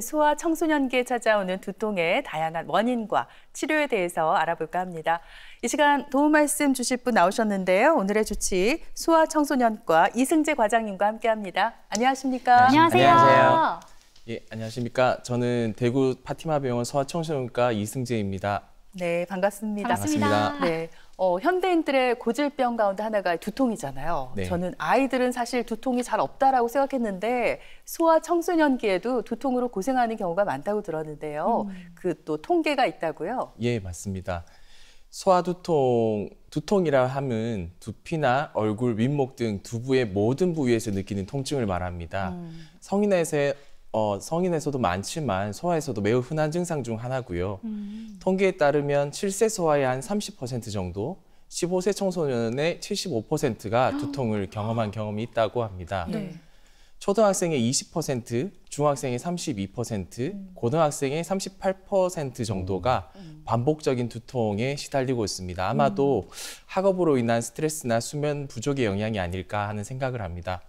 소아 청소년기에 찾아오는 두통의 다양한 원인과 치료에 대해서 알아볼까 합니다. 이 시간 도움 말씀 주실 분 나오셨는데요. 오늘의 주치 소아 청소년과 이승재 과장님과 함께합니다. 안녕하십니까? 안녕하세요. 안녕하세요. 예, 안녕하십니까? 저는 대구 파티마 병원 소아 청소년과 이승재입니다. 네, 반갑습니다. 반갑습니다. 반갑습니다. 네. 어, 현대인들의 고질병 가운데 하나가 두통이잖아요. 네. 저는 아이들은 사실 두통이 잘 없다라고 생각했는데 소아 청소년기에도 두통으로 고생하는 경우가 많다고 들었는데요. 음. 그또 통계가 있다고요? 예, 맞습니다. 소아 두통, 두통이라 함은 두피나 얼굴, 윗목 등 두부의 모든 부위에서 느끼는 통증을 말합니다. 음. 성인에서 어, 성인에서도 많지만 소아에서도 매우 흔한 증상 중 하나고요. 음. 통계에 따르면 7세 소아의 한 30% 정도, 15세 청소년의 75%가 두통을 경험한 경험이 있다고 합니다. 네. 초등학생의 20%, 중학생의 32%, 음. 고등학생의 38% 정도가 음. 음. 반복적인 두통에 시달리고 있습니다. 아마도 학업으로 인한 스트레스나 수면 부족의 영향이 아닐까 하는 생각을 합니다.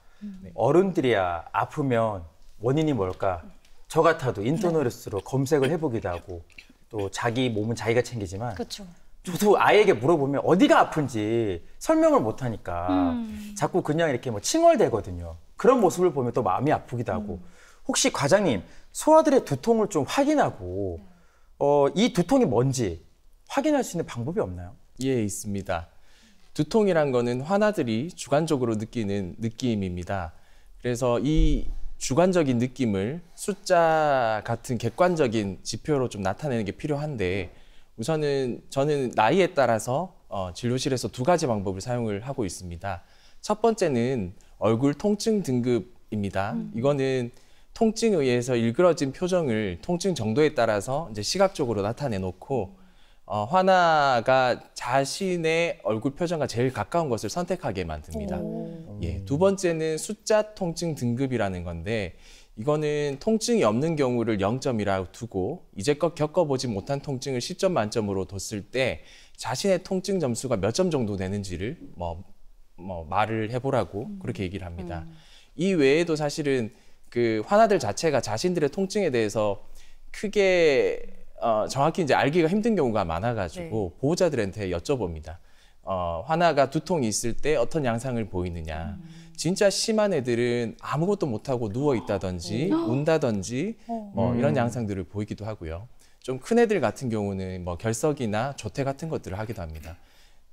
어른들이야 아프면 원인이 뭘까? 저 같아도 인터넷으로 네. 검색을 해보기도 하고 또 자기 몸은 자기가 챙기지만 그쵸. 저도 아이에게 물어보면 어디가 아픈지 설명을 못하니까 음. 자꾸 그냥 이렇게 뭐 칭얼대거든요. 그런 모습을 보면 또 마음이 아프기도 하고 음. 혹시 과장님 소아들의 두통을 좀 확인하고 어, 이 두통이 뭔지 확인할 수 있는 방법이 없나요? 예, 있습니다. 두통이란 거는 환아들이 주관적으로 느끼는 느낌입니다. 그래서 이 주관적인 느낌을 숫자 같은 객관적인 지표로 좀 나타내는 게 필요한데 우선은 저는 나이에 따라서 어, 진료실에서 두 가지 방법을 사용을 하고 있습니다. 첫 번째는 얼굴 통증 등급입니다. 음. 이거는 통증에 의해서 일그러진 표정을 통증 정도에 따라서 이제 시각적으로 나타내 놓고 어, 화나가 자신의 얼굴 표정과 제일 가까운 것을 선택하게 만듭니다. 예, 두 번째는 숫자 통증 등급이라는 건데 이거는 통증이 없는 경우를 0점이라고 두고 이제껏 겪어보지 못한 통증을 10점 만점으로 뒀을 때 자신의 통증 점수가 몇 점 정도 되는지를 뭐, 뭐 말을 해보라고 음. 그렇게 얘기를 합니다. 음. 이 외에도 사실은 그 화나들 자체가 자신들의 통증에 대해서 크게 어, 정확히 이제 알기가 힘든 경우가 많아가지고 네. 보호자들한테 여쭤봅니다. 어, 화나가 두통이 있을 때 어떤 양상을 보이느냐. 음. 진짜 심한 애들은 아무것도 못하고 누워있다든지, 네. 어. 운다든지, 뭐 음. 이런 양상들을 보이기도 하고요. 좀 큰 애들 같은 경우는 뭐 결석이나 조퇴 같은 것들을 하기도 합니다.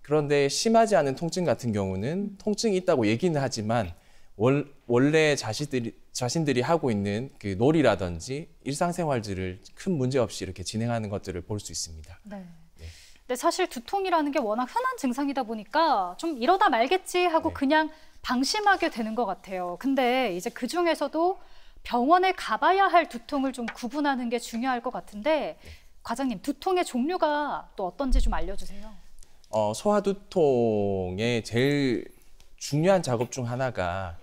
그런데 심하지 않은 통증 같은 경우는 통증이 있다고 얘기는 하지만 월, 원래 자신들이, 자신들이 하고 있는 그 놀이라든지 일상생활들을 큰 문제 없이 이렇게 진행하는 것들을 볼 수 있습니다. 네. 네. 사실 두통이라는 게 워낙 흔한 증상이다 보니까 좀 이러다 말겠지 하고 네. 그냥 방심하게 되는 것 같아요. 근데 이제 그 중에서도 병원에 가봐야 할 두통을 좀 구분하는 게 중요할 것 같은데 네. 과장님 두통의 종류가 또 어떤지 좀 알려주세요. 어, 소화두통의 제일 중요한 작업 중 하나가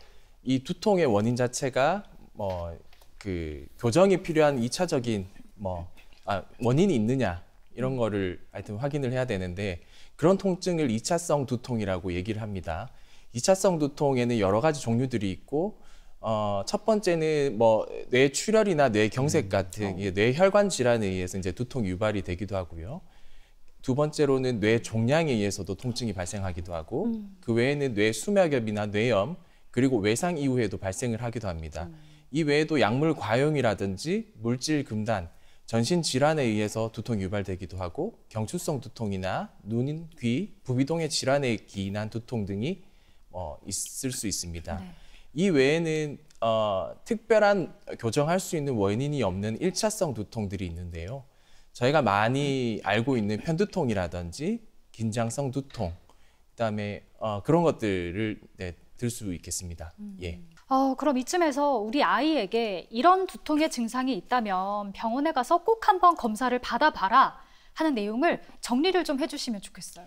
이 두통의 원인 자체가 뭐 그 교정이 필요한 이차적인뭐 아, 원인이 있느냐 이런 거를 하여튼 확인을 해야 되는데 그런 통증을 이차성 두통이라고 얘기를 합니다. 이차성 두통에는 여러 가지 종류들이 있고 어, 첫 번째는 뭐 뇌출혈이나 뇌경색 음. 같은 음. 어. 뇌혈관 질환에 의해서 이제 두통 유발이 되기도 하고요. 두 번째로는 뇌 종양에 의해서도 통증이 발생하기도 하고 음. 그 외에는 뇌 수막염이나 뇌염 그리고 외상 이후에도 발생을 하기도 합니다. 음. 이 외에도 약물 과용이라든지 물질 금단, 전신 질환에 의해서 두통이 유발되기도 하고 경추성 두통이나 눈, 귀, 부비동의 질환에 기인한 두통 등이 어, 있을 수 있습니다. 네. 이 외에는 어, 특별한 교정할 수 있는 원인이 없는 일차성 두통들이 있는데요. 저희가 많이 네. 알고 있는 편두통이라든지 긴장성 두통, 그다음에 어, 그런 것들을 네, 들 수 있겠습니다. 음. 예. 어, 그럼 이쯤에서 우리 아이에게 이런 두통의 증상이 있다면 병원에 가서 꼭 한번 검사를 받아봐라 하는 내용을 정리를 좀 해주시면 좋겠어요.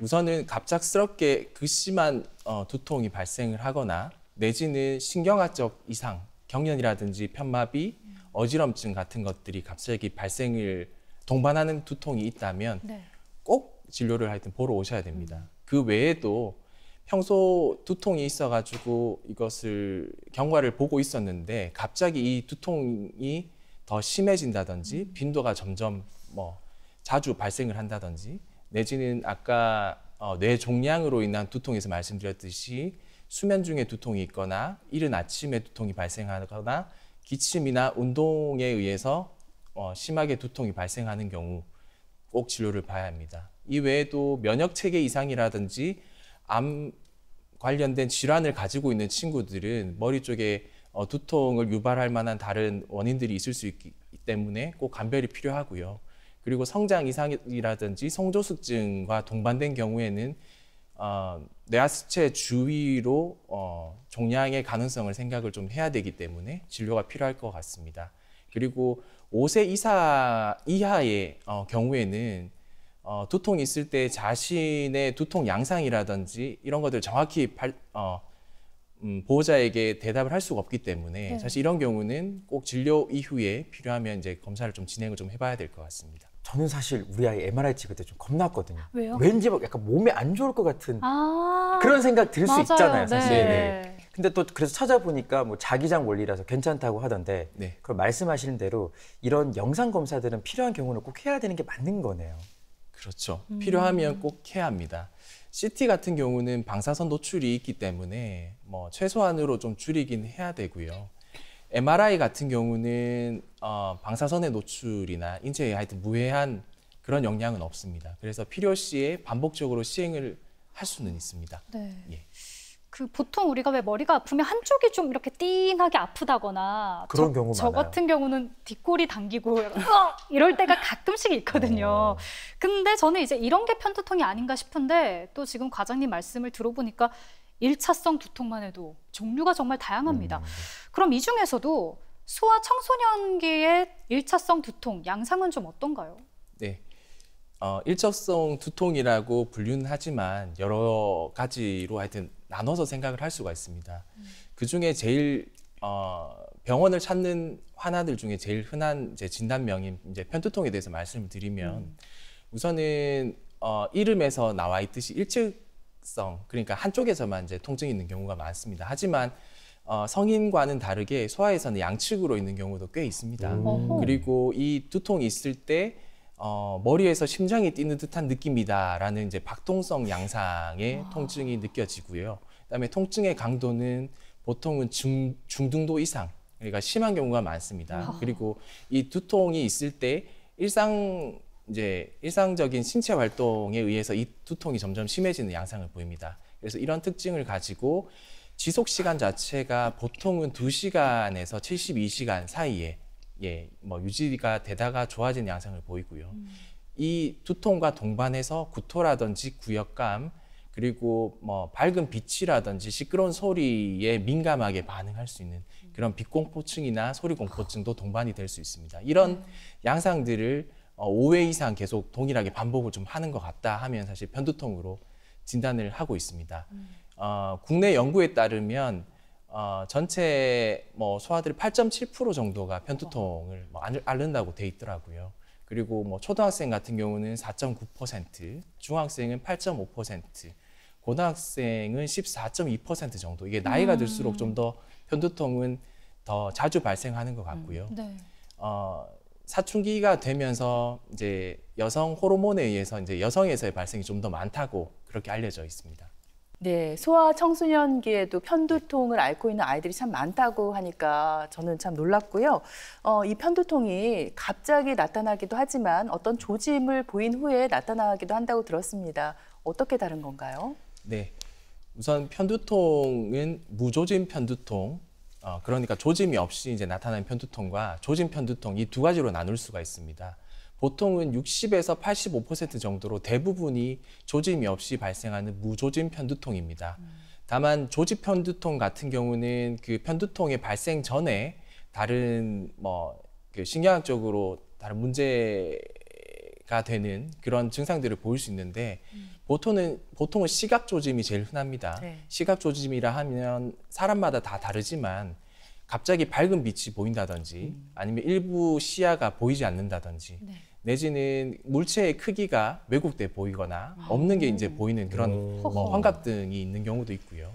우선은 갑작스럽게 극심한 어, 두통이 발생을 하거나 내지는 신경학적 이상, 경련이라든지 편마비, 음. 어지럼증 같은 것들이 갑자기 발생을 동반하는 두통이 있다면 네. 꼭 진료를 하여튼 보러 오셔야 됩니다. 음. 그 외에도 평소 두통이 있어가지고 이것을 경과를 보고 있었는데 갑자기 이 두통이 더 심해진다든지 음. 빈도가 점점 뭐 자주 발생을 한다든지 내지는 아까 어, 뇌 종양으로 인한 두통에서 말씀드렸듯이 수면 중에 두통이 있거나 이른 아침에 두통이 발생하거나 기침이나 운동에 의해서 어, 심하게 두통이 발생하는 경우 꼭 진료를 봐야 합니다. 이 외에도 면역 체계 이상이라든지 암 관련된 질환을 가지고 있는 친구들은 머리 쪽에 어, 두통을 유발할 만한 다른 원인들이 있을 수 있기 때문에 꼭 감별이 필요하고요. 그리고 성장 이상이라든지 성조숙증과 동반된 경우에는 어, 뇌하수체 주위로 어, 종양의 가능성을 생각을 좀 해야 되기 때문에 진료가 필요할 것 같습니다. 그리고 5세 이사, 이하의 어, 경우에는 어, 두통이 있을 때 자신의 두통 양상이라든지 이런 것들 정확히 발, 어, 음, 보호자에게 대답을 할 수가 없기 때문에 네. 사실 이런 경우는 꼭 진료 이후에 필요하면 이제 검사를 좀 진행을 좀 해봐야 될 것 같습니다. 저는 사실 우리 아이 MRI 찍을 때 좀 겁났거든요. 왜요? 왠지 막 약간 몸에 안 좋을 것 같은 아~ 그런 생각 들 수 있잖아요, 사실. 네. 네. 근데 또 그래서 찾아보니까 뭐 자기장 원리라서 괜찮다고 하던데 네. 그걸 말씀하시는 대로 이런 영상 검사들은 필요한 경우는 꼭 해야 되는 게 맞는 거네요. 그렇죠. 음. 필요하면 꼭 해야 합니다. CT 같은 경우는 방사선 노출이 있기 때문에 뭐 최소한으로 좀 줄이긴 해야 되고요. MRI 같은 경우는 어, 방사선의 노출이나 인체에 하여튼 무해한 그런 영향은 없습니다. 그래서 필요 시에 반복적으로 시행을 할 수는 있습니다. 네. 예. 그 보통 우리가 왜 머리가 아프면 한쪽이 좀 이렇게 띵하게 아프다거나 그런 저, 경우 저 많아요. 같은 경우는 뒷골이 당기고 이럴 때가 가끔씩 있거든요. 오. 어. 근데 저는 이제 이런 게 편두통이 아닌가 싶은데 또 지금 과장님 말씀을 들어보니까 일차성 두통만 해도 종류가 정말 다양합니다. 음. 네. 그럼 이 중에서도 소아 청소년기의 일차성 두통 양상은 좀 어떤가요? 네. 어, 일차성 두통이라고 분류는 하지만 여러 가지로 하여튼 나눠서 생각을 할 수가 있습니다. 음. 그 중에 제일 어, 병원을 찾는 환아들 중에 제일 흔한 이제 진단명인 이제 편두통에 대해서 말씀을 드리면 음. 우선은 어, 이름에서 나와 있듯이 일찍 성 그러니까 한쪽에서만 이제 통증이 있는 경우가 많습니다. 하지만 어, 성인과는 다르게 소아에서는 양측으로 있는 경우도 꽤 있습니다. 음. 그리고 이 두통이 있을 때 어, 머리에서 심장이 뛰는 듯한 느낌이다라는 이제 박동성 양상의 아. 통증이 느껴지고요. 그다음에 통증의 강도는 보통은 중, 중등도 이상 그러니까 심한 경우가 많습니다. 아. 그리고 이 두통이 있을 때 일상 이제 일상적인 신체 활동에 의해서 이 두통이 점점 심해지는 양상을 보입니다. 그래서 이런 특징을 가지고 지속 시간 자체가 보통은 두시간에서 72시간 사이에 예, 뭐 유지가 되다가 좋아진 양상을 보이고요. 음. 이 두통과 동반해서 구토라든지 구역감 그리고 뭐 밝은 빛이라든지 시끄러운 소리에 민감하게 반응할 수 있는 그런 빛공포증이나 소리공포증도 동반이 될 수 있습니다. 이런 음. 양상들을 5회 어, 이상 계속 동일하게 반복을 좀 하는 것 같다 하면 사실 편두통으로 진단을 하고 있습니다. 음. 어, 국내 연구에 따르면 어, 전체 뭐 소아들 8.7% 정도가 편두통을 뭐 앓는다고 돼 있더라고요. 그리고 뭐 초등학생 같은 경우는 4.9%, 중학생은 8.5%, 고등학생은 14.2% 정도. 이게 나이가 음. 들수록 좀 더 편두통은 더 자주 발생하는 것 같고요. 음. 네. 어, 사춘기가 되면서 이제 여성 호르몬에 의해서 이제 여성에서의 발생이 좀 더 많다고 그렇게 알려져 있습니다. 네, 소아 청소년기에도 편두통을 앓고 있는 아이들이 참 많다고 하니까 저는 참 놀랐고요. 어, 이 편두통이 갑자기 나타나기도 하지만 어떤 조짐을 보인 후에 나타나기도 한다고 들었습니다. 어떻게 다른 건가요? 네, 우선 편두통은 무조짐 편두통, 어, 그러니까 조짐이 없이 이제 나타나는 편두통과 조짐 편두통 이 두 가지로 나눌 수가 있습니다. 보통은 60에서 85% 정도로 대부분이 조짐이 없이 발생하는 무조짐 편두통입니다. 음. 다만 조짐 편두통 같은 경우는 그 편두통의 발생 전에 다른 뭐 그 신경학적으로 다른 문제가 되는 그런 증상들을 보일 수 있는데 음. 보통은 보통은 시각 조짐이 제일 흔합니다. 네. 시각 조짐이라 하면 사람마다 다 다르지만 갑자기 밝은 빛이 보인다든지 음. 아니면 일부 시야가 보이지 않는다든지 네. 내지는 물체의 크기가 왜곡돼 보이거나 아. 없는 게 이제 보이는 그런 뭐 환각 등이 있는 경우도 있고요.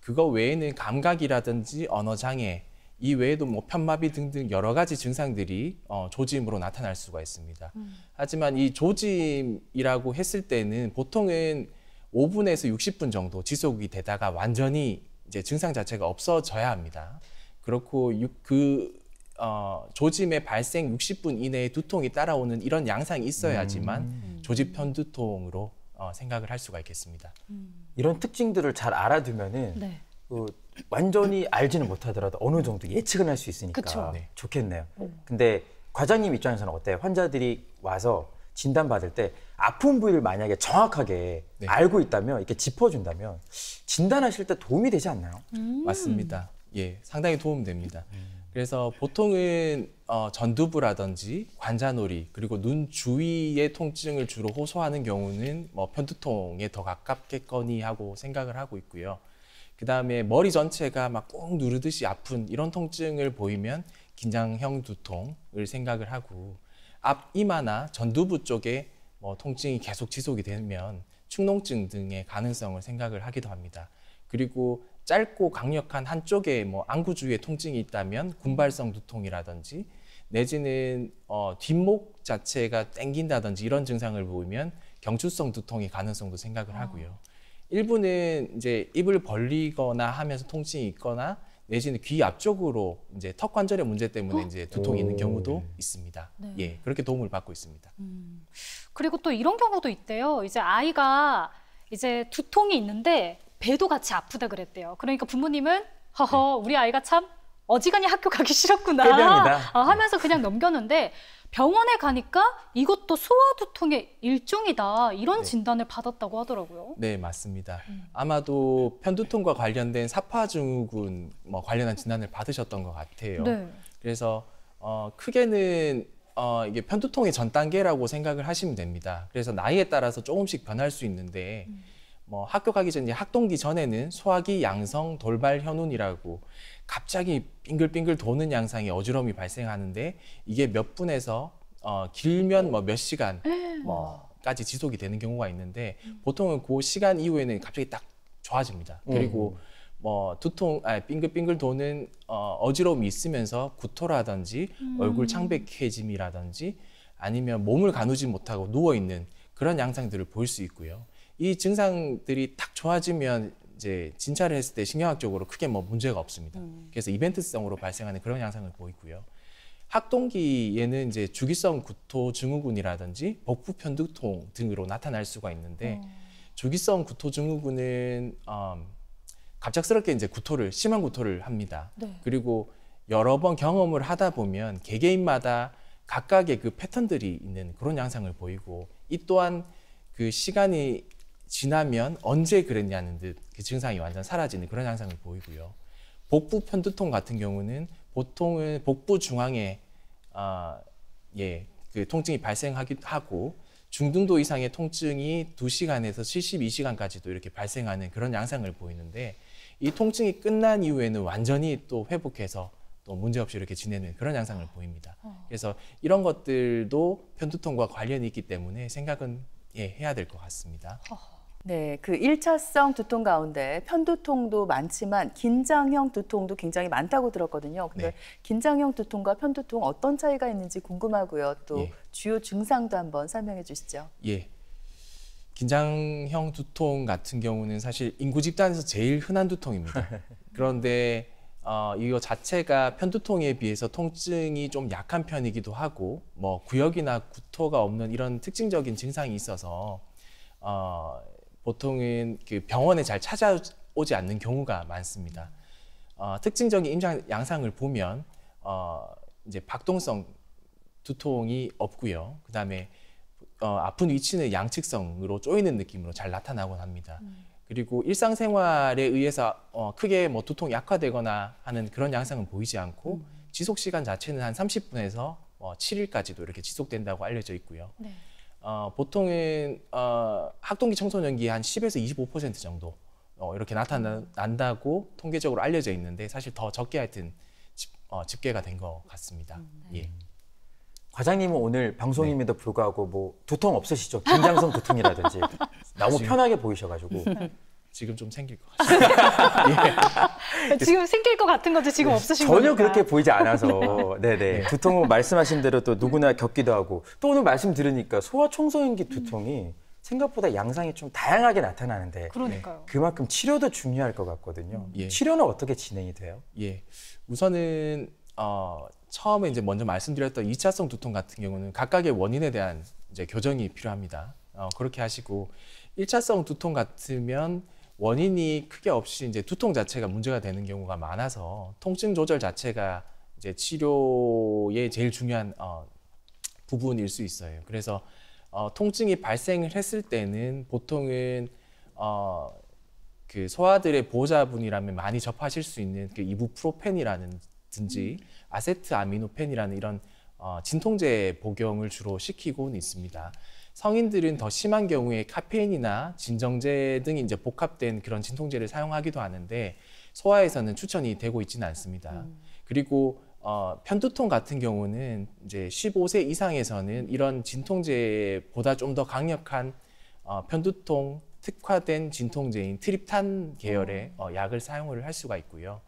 그거 외에는 감각이라든지 언어 장애 이 외에도 뭐 편마비 등등 여러 가지 증상들이 어, 조짐으로 나타날 수가 있습니다. 음. 하지만 이 조짐이라고 했을 때는 보통은 5분에서 60분 정도 지속이 되다가 완전히 이제 증상 자체가 없어져야 합니다. 그렇고 그 어, 조짐의 발생 60분 이내에 두통이 따라오는 이런 양상이 있어야지만 음. 음. 조직 편두통으로 어, 생각을 할 수가 있겠습니다. 음. 이런 특징들을 잘 알아두면은 네. 그 완전히 알지는 못하더라도 어느 정도 예측은 할 수 있으니까 네. 좋겠네요. 네. 근데 과장님 입장에서는 어때요? 환자들이 와서 진단받을 때 아픈 부위를 만약에 정확하게 네. 알고 있다면 이렇게 짚어준다면 진단하실 때 도움이 되지 않나요? 음. 맞습니다. 예, 상당히 도움됩니다. 음. 그래서 보통은 어, 전두부라든지 관자놀이 그리고 눈 주위의 통증을 주로 호소하는 경우는 뭐 편두통에 더 가깝겠거니 하고 생각을 하고 있고요. 그 다음에 머리 전체가 막 꾹 누르듯이 아픈 이런 통증을 보이면 긴장형 두통을 생각을 하고 앞 이마나 전두부 쪽에 뭐 통증이 계속 지속이 되면 축농증 등의 가능성을 생각을 하기도 합니다. 그리고 짧고 강력한 한쪽에 뭐 안구 주위에 통증이 있다면 군발성 두통이라든지 내지는 어, 뒷목 자체가 땡긴다든지 이런 증상을 보이면 경추성 두통의 가능성도 생각을 아. 하고요. 아. 일부는 이제 입을 벌리거나 하면서 통증이 있거나 내지는 귀 앞쪽으로 이제 턱 관절의 문제 때문에 어? 이제 두통이 오. 있는 경우도 네. 있습니다. 네. 예, 그렇게 도움을 받고 있습니다. 음. 그리고 또 이런 경우도 있대요. 이제 아이가 이제 두통이 있는데 배도 같이 아프다 그랬대요. 그러니까 부모님은 허허 네. 우리 아이가 참 어지간히 학교 가기 싫었구나 아, 하면서 그냥 넘겼는데 병원에 가니까 이것도 소화두통의 일종이다 이런 네. 진단을 받았다고 하더라고요. 네 맞습니다. 음. 아마도 편두통과 관련된 사파증후군 뭐 관련한 진단을 받으셨던 것 같아요. 네. 그래서 어, 크게는 어, 이게 편두통의 전 단계라고 생각을 하시면 됩니다. 그래서 나이에 따라서 조금씩 변할 수 있는데. 음. 뭐 학교 가기 전에 학동기 전에는 소화기 양성 돌발 현운이라고 갑자기 빙글빙글 도는 양상의 어지러움이 발생하는데 이게 몇 분에서 어, 길면 뭐 몇 시간 뭐까지 지속이 되는 경우가 있는데 보통은 그 시간 이후에는 갑자기 딱 좋아집니다. 음. 그리고 뭐 두통, 아 빙글빙글 도는 어, 어지러움이 있으면서 구토라든지 음. 얼굴 창백해짐이라든지 아니면 몸을 가누지 못하고 누워 있는 그런 양상들을 볼 수 있고요. 이 증상들이 딱 좋아지면 이제 진찰을 했을 때 신경학적으로 크게 뭐 문제가 없습니다. 음. 그래서 이벤트성으로 발생하는 그런 양상을 보이고요. 학동기에는 이제 주기성 구토 증후군이라든지 복부 편두통 등으로 나타날 수가 있는데 어. 주기성 구토 증후군은 음, 갑작스럽게 이제 구토를 심한 구토를 합니다. 네. 그리고 여러 번 경험을 하다 보면 개개인마다 각각의 그 패턴들이 있는 그런 양상을 보이고 이 또한 그 시간이 지나면 언제 그랬냐는 듯 그 증상이 완전 사라지는 그런 양상을 보이고요. 복부 편두통 같은 경우는 보통은 복부 중앙에 아, 예, 그 통증이 발생하기도 하고 중등도 이상의 통증이 두시간에서 72시간까지도 이렇게 발생하는 그런 양상을 보이는데 이 통증이 끝난 이후에는 완전히 또 회복해서 또 문제없이 이렇게 지내는 그런 양상을 보입니다. 어. 그래서 이런 것들도 편두통과 관련이 있기 때문에 생각은 예, 해야 될 것 같습니다. 네, 그 1차성 두통 가운데 편두통도 많지만 긴장형 두통도 굉장히 많다고 들었거든요. 근데 네. 긴장형 두통과 편두통 어떤 차이가 있는지 궁금하고요. 또 예. 주요 증상도 한번 설명해 주시죠. 예. 긴장형 두통 같은 경우는 사실 인구 집단에서 제일 흔한 두통입니다. 그런데 어, 이거 자체가 편두통에 비해서 통증이 좀 약한 편이기도 하고 뭐 구역이나 구토가 없는 이런 특징적인 증상이 있어서 어, 보통은 그 병원에 잘 찾아오지 않는 경우가 많습니다. 어, 특징적인 임상 양상을 보면 어, 이제 박동성 두통이 없고요. 그 다음에 어, 아픈 위치는 양측성으로 쪼이는 느낌으로 잘 나타나곤 합니다. 음. 그리고 일상생활에 의해서 어, 크게 뭐 두통이 악화되거나 하는 그런 양상은 보이지 않고 음. 지속 시간 자체는 한 30분에서 어, 뭐 7일까지도 이렇게 지속된다고 알려져 있고요. 네. 어, 보통은 어, 학동기 청소년기에 한 10에서 25% 정도 어, 이렇게 나타난다고 통계적으로 알려져 있는데 사실 더 적게 하여튼 집, 어, 집계가 된 것 같습니다. 음, 네. 예. 과장님은 오늘 방송임에도 네. 불구하고 뭐 두통 없으시죠? 긴장성 두통이라든지 너무 편하게 보이셔가지고 네. 지금 좀 생길 것 같아요. 습 예. 지금 생길 것 같은 것도 지금 네. 없으신 거죠. 전혀 거니까. 그렇게 보이지 않아서. 네. 네두통 말씀하신 대로 또 누구나 겪기도 하고 또 오늘 말씀 들으니까 소아 청소년기 음. 두통이 음. 생각보다 양상이 좀 다양하게 나타나는데 그러니까요. 그만큼 치료도 중요할 것 같거든요. 음. 예. 치료는 어떻게 진행이 돼요? 예. 우선은 어, 처음에 이제 먼저 말씀드렸던 이차성 두통 같은 경우는 각각의 원인에 대한 이제 교정이 필요합니다. 어, 그렇게 하시고 일차성 두통 같으면 원인이 크게 없이 이제 두통 자체가 문제가 되는 경우가 많아서 통증 조절 자체가 이제 치료의 제일 중요한 어, 부분일 수 있어요. 그래서 어, 통증이 발생을 했을 때는 보통은 어, 그 소아들의 보호자분이라면 많이 접하실 수 있는 그 이부프로펜이라든지 아세트아미노펜이라는 이런 어, 진통제 복용을 주로 시키고는 있습니다. 성인들은 더 심한 경우에 카페인이나 진정제 등 이제 복합된 그런 진통제를 사용하기도 하는데 소아에서는 추천이 되고 있지는 않습니다. 음. 그리고 어, 편두통 같은 경우는 이제 15세 이상에서는 이런 진통제보다 좀 더 강력한 어, 편두통 특화된 진통제인 트립탄 계열의 어. 어, 약을 사용을 할 수가 있고요.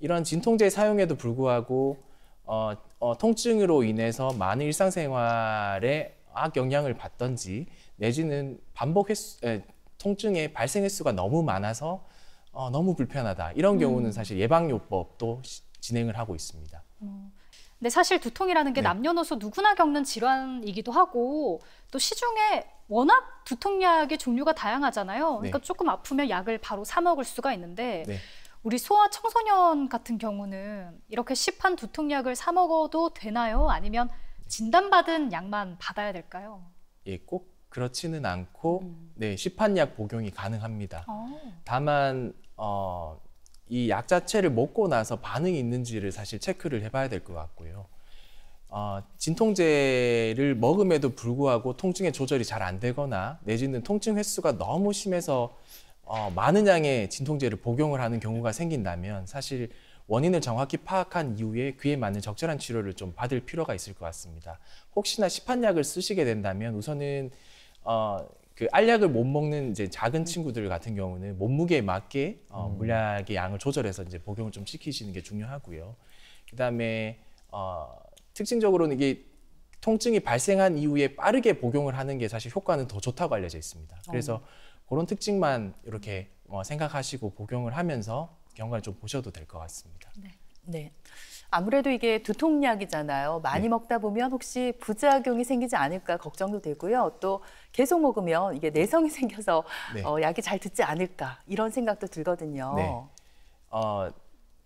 이런 진통제 사용에도 불구하고 어, 어, 통증으로 인해서 많은 일상생활에 악영향을 받던지 내지는 반복 횟수, 에, 통증의 발생 횟수가 너무 많아서 어, 너무 불편하다. 이런 음. 경우는 음. 사실 예방요법도 시, 진행을 하고 있습니다. 음. 근데 사실 두통이라는 게 네. 남녀노소 누구나 겪는 질환이기도 하고 또 시중에 워낙 두통약의 종류가 다양하잖아요. 네. 그러니까 네. 조금 아프면 약을 바로 사 먹을 수가 있는데 네. 우리 소아 청소년 같은 경우는 이렇게 시판 두통약을 사 먹어도 되나요? 아니면 진단받은 약만 받아야 될까요? 예, 꼭 그렇지는 않고 음. 네, 시판약 복용이 가능합니다. 오. 어. 다만 어, 이 약 자체를 먹고 나서 반응이 있는지를 사실 체크를 해봐야 될 것 같고요. 어, 진통제를 먹음에도 불구하고 통증의 조절이 잘 안 되거나 내지는 통증 횟수가 너무 심해서 어, 많은 양의 진통제를 복용을 하는 경우가 생긴다면 사실 원인을 정확히 파악한 이후에 귀에 맞는 적절한 치료를 좀 받을 필요가 있을 것 같습니다. 혹시나 시판약을 쓰시게 된다면 우선은 어, 그 알약을 못 먹는 이제 작은 친구들 같은 경우는 몸무게에 맞게 어, 음. 물약의 양을 조절해서 이제 복용을 좀 시키시는 게 중요하고요. 그다음에 어, 특징적으로는 이게 통증이 발생한 이후에 빠르게 복용을 하는 게 사실 효과는 더 좋다고 알려져 있습니다. 그래서 어. 그런 특징만 이렇게 어, 생각하시고 복용을 하면서 경과를 좀 보셔도 될 것 같습니다. 네. 네. 아무래도 이게 두통약이잖아요. 많이 네. 먹다 보면 혹시 부작용이 생기지 않을까 걱정도 되고요. 또 계속 먹으면 이게 내성이 생겨서 네. 어, 약이 잘 듣지 않을까 이런 생각도 들거든요. 네. 어,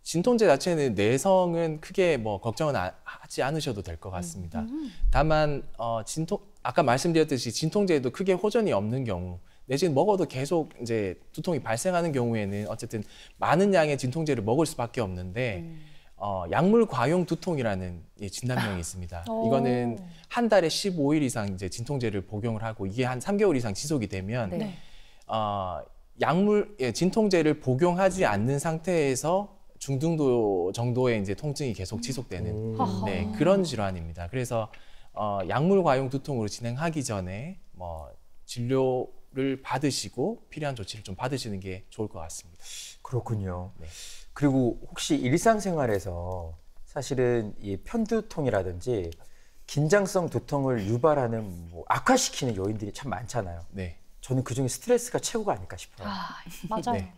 진통제 자체는 내성은 크게 뭐 걱정은 아, 하지 않으셔도 될 것 같습니다. 음. 다만 어, 진통 아까 말씀드렸듯이 진통제에도 크게 호전이 없는 경우 내지는 먹어도 계속 이제 두통이 발생하는 경우에는 어쨌든 많은 양의 진통제를 먹을 수밖에 없는데 음. 어, 약물 과용 두통이라는 예, 진단명이 아. 있습니다. 이거는 한 달에 15일 이상 이제 진통제를 복용을 하고 이게 한 3개월 이상 지속이 되면 네. 어, 약물 예, 진통제를 복용하지 않는 상태에서 중등도 정도의 이제 통증이 계속 지속되는 음. 네, 그런 질환입니다. 그래서 어, 약물 과용 두통으로 진행하기 전에 뭐 진료 치료를 받으시고 필요한 조치를 좀 받으시는 게 좋을 것 같습니다. 그렇군요. 네. 그리고 혹시 일상생활에서 사실은 이 편두통이라든지 긴장성 두통을 유발하는 뭐 악화시키는 요인들이 참 많잖아요. 네. 저는 그중에 스트레스가 최고가 아닐까 싶어요. 아, 맞아요. 네.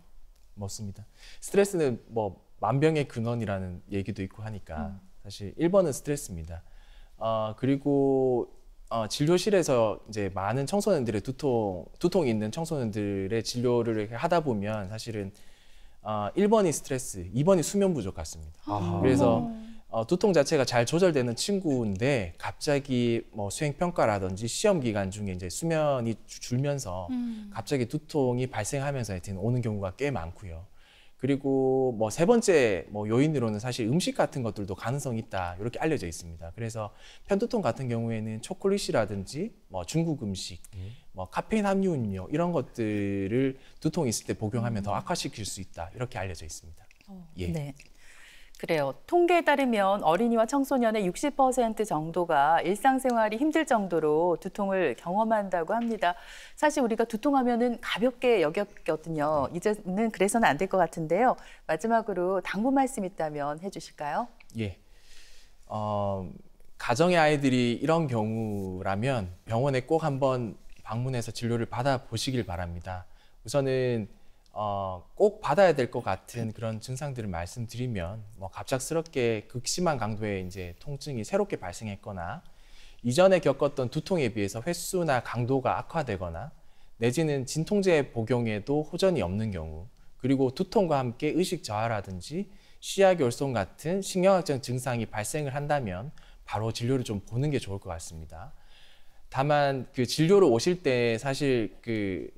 맞습니다. 스트레스는 뭐 만병의 근원이라는 얘기도 있고 하니까 음. 사실 1번은 스트레스입니다. 아, 그리고 어, 진료실에서 이제 많은 청소년들의 두통, 두통이 있는 청소년들의 진료를 하다 보면 사실은 어, 1번이 스트레스, 2번이 수면 부족 같습니다. 아. 그래서 어, 두통 자체가 잘 조절되는 친구인데 갑자기 뭐 수행 평가라든지 시험 기간 중에 이제 수면이 줄면서 음. 갑자기 두통이 발생하면서 하여튼 오는 경우가 꽤 많고요. 그리고 뭐 세 번째 뭐 요인으로는 사실 음식 같은 것들도 가능성이 있다 이렇게 알려져 있습니다. 그래서 편두통 같은 경우에는 초콜릿이라든지 뭐 중국 음식, 예. 뭐 카페인 함유 음료 이런 것들을 두통 있을 때 복용하면 음. 더 악화시킬 수 있다 이렇게 알려져 있습니다. 어, 예. 네. 그래요. 통계에 따르면 어린이와 청소년의 60% 정도가 일상생활이 힘들 정도로 두통을 경험한다고 합니다. 사실 우리가 두통하면 가볍게 여겼거든요. 이제는 그래서는 안 될 것 같은데요. 마지막으로 당부 말씀 있다면 해주실까요? 예. 어, 가정의 아이들이 이런 경우라면 병원에 꼭 한번 방문해서 진료를 받아보시길 바랍니다. 우선은 어, 꼭 받아야 될 것 같은 그런 증상들을 말씀드리면 뭐 갑작스럽게 극심한 강도의 이제 통증이 새롭게 발생했거나 이전에 겪었던 두통에 비해서 횟수나 강도가 악화되거나 내지는 진통제 복용에도 호전이 없는 경우 그리고 두통과 함께 의식 저하라든지 시야 결손 같은 신경학적 증상이 발생을 한다면 바로 진료를 좀 보는 게 좋을 것 같습니다. 다만 그진료를 오실 때 사실 그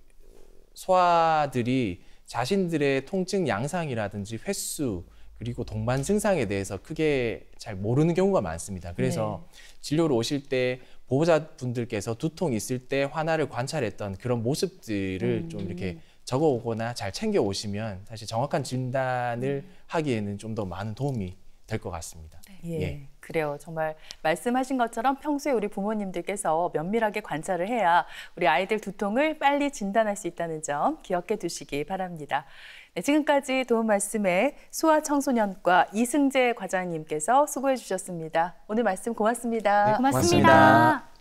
소아들이 자신들의 통증 양상이라든지 횟수 그리고 동반 증상에 대해서 크게 잘 모르는 경우가 많습니다. 그래서 네. 진료를 오실 때 보호자분들께서 두통 있을 때 화나를 관찰했던 그런 모습들을 음. 좀 이렇게 적어 오거나 잘 챙겨 오시면 사실 정확한 진단을 음. 하기에는 좀 더 많은 도움이 될 것 같습니다. 예. 예. 그래요. 정말 말씀하신 것처럼 평소에 우리 부모님들께서 면밀하게 관찰을 해야 우리 아이들 두통을 빨리 진단할 수 있다는 점 기억해 두시기 바랍니다. 네, 지금까지 도움 말씀에 소아청소년과 이승재 과장님께서 수고해 주셨습니다. 오늘 말씀 고맙습니다. 네, 고맙습니다. 고맙습니다.